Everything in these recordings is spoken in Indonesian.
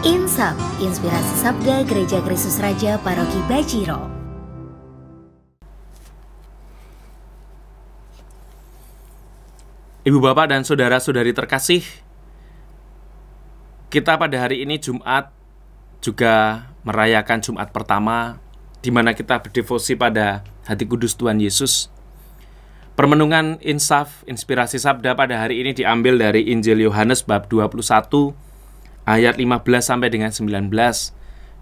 Insap, inspirasi sabda Gereja Kristus Raja Paroki Bajiro. Ibu bapak dan saudara-saudari terkasih, kita pada hari ini Jumat juga merayakan Jumat pertama di mana kita berdevosi pada hati kudus Tuhan Yesus Permenungan insaf inspirasi sabda pada hari ini diambil dari Injil Yohanes bab 21 ayat 15 sampai dengan 19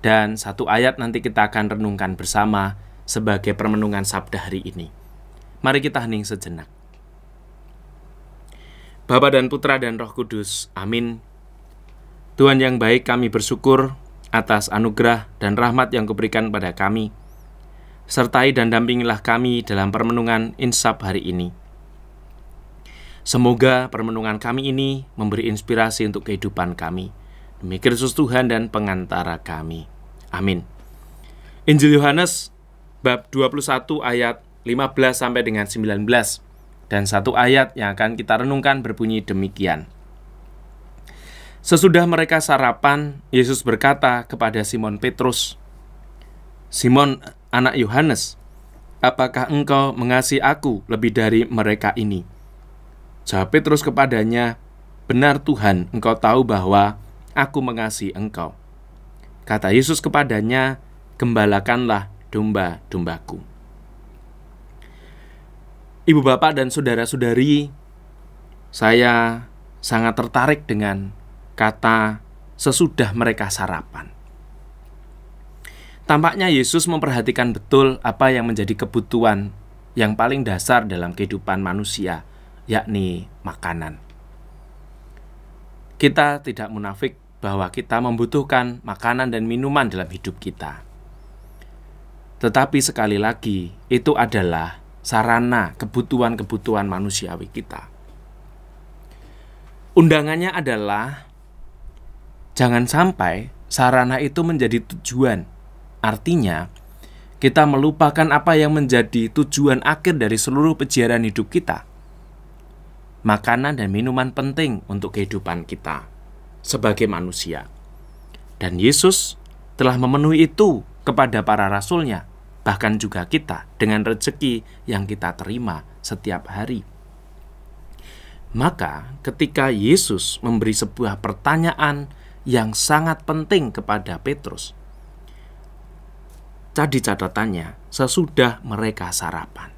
dan satu ayat nanti kita akan renungkan bersama sebagai permenungan sabda hari ini. Mari kita hening sejenak. Bapa dan Putra dan Roh Kudus. Amin. Tuhan yang baik, kami bersyukur atas anugerah dan rahmat yang kuberikan pada kami sertai dan dampingilah kami dalam permenungan Insab hari ini. Semoga permenungan kami ini memberi inspirasi untuk kehidupan kami. Demi Kristus Tuhan dan pengantara kami. Amin. Injil Yohanes bab 21 ayat 15 sampai dengan 19 dan satu ayat yang akan kita renungkan berbunyi demikian. Sesudah mereka sarapan, Yesus berkata kepada Simon Petrus, "Simon, anak Yohanes, apakah engkau mengasihi aku lebih dari mereka ini? Jawab Petrus kepadanya, benar Tuhan, engkau tahu bahwa aku mengasihi engkau. Kata Yesus kepadanya, gembalakanlah domba-dombaku. Ibu bapak dan saudara-saudari, saya sangat tertarik dengan kata sesudah mereka sarapan. Tampaknya Yesus memperhatikan betul apa yang menjadi kebutuhan yang paling dasar dalam kehidupan manusia, yakni makanan. Kita tidak munafik bahwa kita membutuhkan makanan dan minuman dalam hidup kita. Tetapi sekali lagi, itu adalah sarana kebutuhan-kebutuhan manusiawi kita. Undangannya adalah jangan sampai sarana itu menjadi tujuan Artinya, kita melupakan apa yang menjadi tujuan akhir dari seluruh pejaran hidup kita. Makanan dan minuman penting untuk kehidupan kita sebagai manusia. Dan Yesus telah memenuhi itu kepada para rasulnya, bahkan juga kita dengan rezeki yang kita terima setiap hari. Maka ketika Yesus memberi sebuah pertanyaan yang sangat penting kepada Petrus, Tadi catatannya, sesudah mereka sarapan.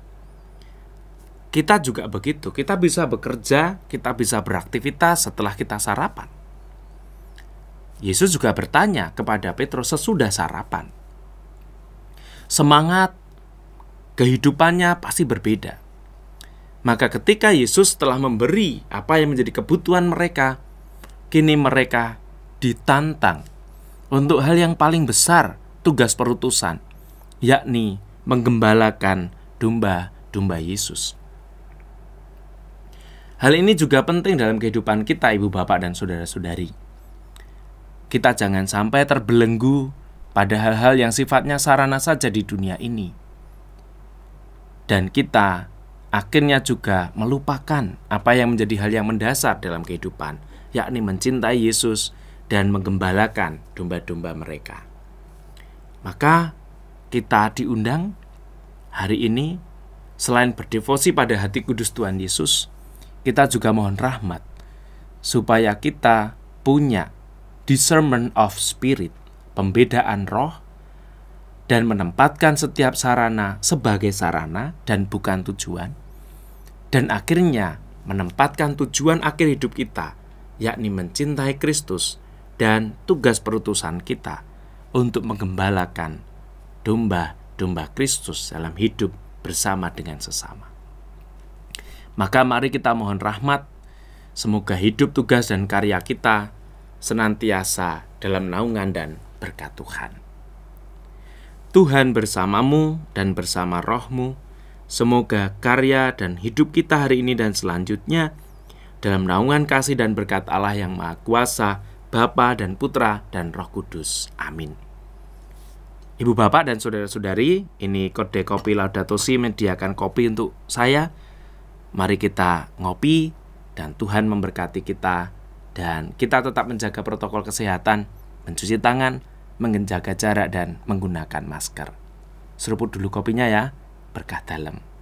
Kita juga begitu, kita bisa bekerja, kita bisa beraktivitas setelah kita sarapan. Yesus juga bertanya kepada Petrus sesudah sarapan. Semangat kehidupannya pasti berbeda. Maka ketika Yesus telah memberi apa yang menjadi kebutuhan mereka, kini mereka ditantang untuk hal yang paling besar, tugas perutusan, yakni menggembalakan domba-domba Yesus. Hal ini juga penting dalam kehidupan kita, ibu bapak dan saudara-saudari. Kita jangan sampai terbelenggu pada hal-hal yang sifatnya sarana saja di dunia ini. Dan kita akhirnya juga melupakan apa yang menjadi hal yang mendasar dalam kehidupan, yakni mencintai Yesus dan menggembalakan domba-domba mereka. Maka kita diundang hari ini selain berdevosi pada hati kudus Tuhan Yesus, kita juga mohon rahmat supaya kita punya discernment of spirit, pembedaan roh, dan menempatkan setiap sarana sebagai sarana dan bukan tujuan, dan akhirnya menempatkan tujuan akhir hidup kita, yakni mencintai Kristus dan tugas perutusan kita untuk menggembalakan domba-domba Kristus dalam hidup bersama dengan sesama. Maka mari kita mohon rahmat, semoga hidup tugas dan karya kita senantiasa dalam naungan dan berkat Tuhan. Tuhan bersamamu dan bersama rohmu, semoga karya dan hidup kita hari ini dan selanjutnya dalam naungan kasih dan berkat Allah yang Maha Kuasa, Bapa dan Putra dan Roh Kudus. Amin. Ibu bapak dan saudara-saudari, ini kode kopi Laudato Si mediakan kopi untuk saya. Mari kita ngopi dan Tuhan memberkati kita dan kita tetap menjaga protokol kesehatan, mencuci tangan, menjaga jarak dan menggunakan masker. Seruput dulu kopinya ya, berkah dalam.